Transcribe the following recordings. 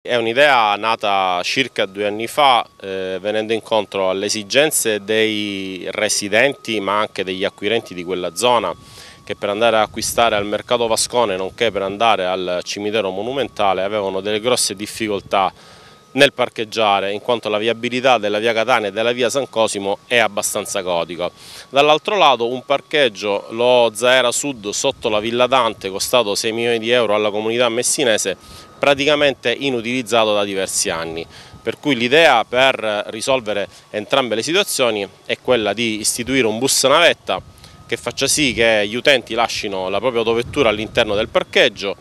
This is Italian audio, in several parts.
È un'idea nata circa due anni fa eh, venendo incontro alle esigenze dei residenti ma anche degli acquirenti di quella zona che per andare a acquistare al mercato Vascone nonché per andare al cimitero monumentale avevano delle grosse difficoltà nel parcheggiare, in quanto la viabilità della via Catania e della via San Cosimo è abbastanza caotica. Dall'altro lato un parcheggio, lo Zaera Sud, sotto la Villa Dante, costato 6 milioni di euro alla comunità messinese, praticamente inutilizzato da diversi anni. Per cui l'idea per risolvere entrambe le situazioni è quella di istituire un bus navetta che faccia sì che gli utenti lasciano la propria autovettura all'interno del parcheggio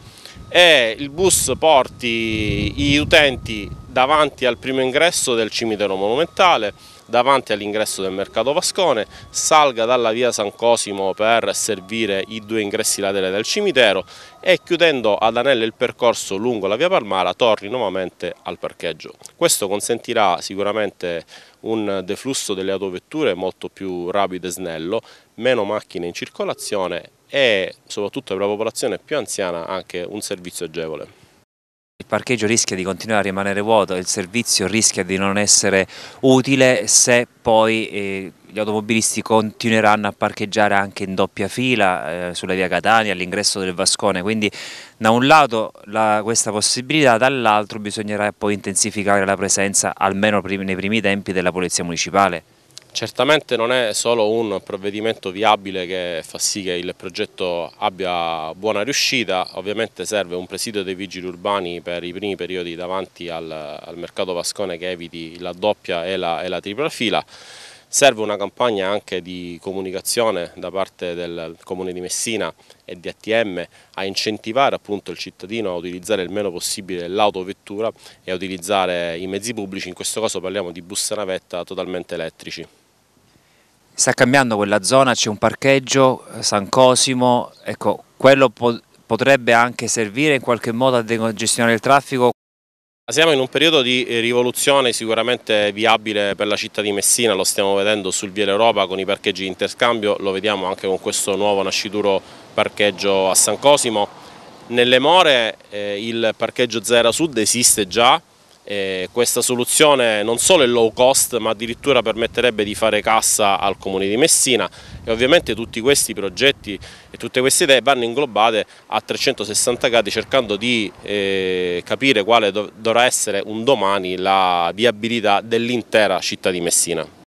e il bus porti gli utenti davanti al primo ingresso del cimitero monumentale, davanti all'ingresso del mercato Vascone, salga dalla via San Cosimo per servire i due ingressi laterali del cimitero e chiudendo ad anello il percorso lungo la via Palmara torni nuovamente al parcheggio. Questo consentirà sicuramente un deflusso delle autovetture molto più rapido e snello, meno macchine in circolazione e soprattutto per la popolazione più anziana anche un servizio agevole. Il parcheggio rischia di continuare a rimanere vuoto, il servizio rischia di non essere utile se poi eh, gli automobilisti continueranno a parcheggiare anche in doppia fila eh, sulla via Catania, all'ingresso del Vascone, quindi da un lato la, questa possibilità, dall'altro bisognerà poi intensificare la presenza almeno nei primi tempi della Polizia Municipale. Certamente non è solo un provvedimento viabile che fa sì che il progetto abbia buona riuscita, ovviamente serve un presidio dei vigili urbani per i primi periodi davanti al, al mercato Vascone che eviti la doppia e la, e la tripla fila. Serve una campagna anche di comunicazione da parte del Comune di Messina e di ATM a incentivare appunto il cittadino a utilizzare il meno possibile l'autovettura e a utilizzare i mezzi pubblici, in questo caso parliamo di bus navetta totalmente elettrici sta cambiando quella zona, c'è un parcheggio, eh, San Cosimo, ecco, quello po potrebbe anche servire in qualche modo a decongestionare il traffico. Siamo in un periodo di rivoluzione sicuramente viabile per la città di Messina, lo stiamo vedendo sul Via Europa con i parcheggi di interscambio, lo vediamo anche con questo nuovo nascituro parcheggio a San Cosimo. Nelle more eh, il parcheggio Zera Sud esiste già, eh, questa soluzione non solo è low cost ma addirittura permetterebbe di fare cassa al comune di Messina e ovviamente tutti questi progetti e tutte queste idee vanno inglobate a 360 gradi cercando di eh, capire quale dov dovrà essere un domani la viabilità dell'intera città di Messina.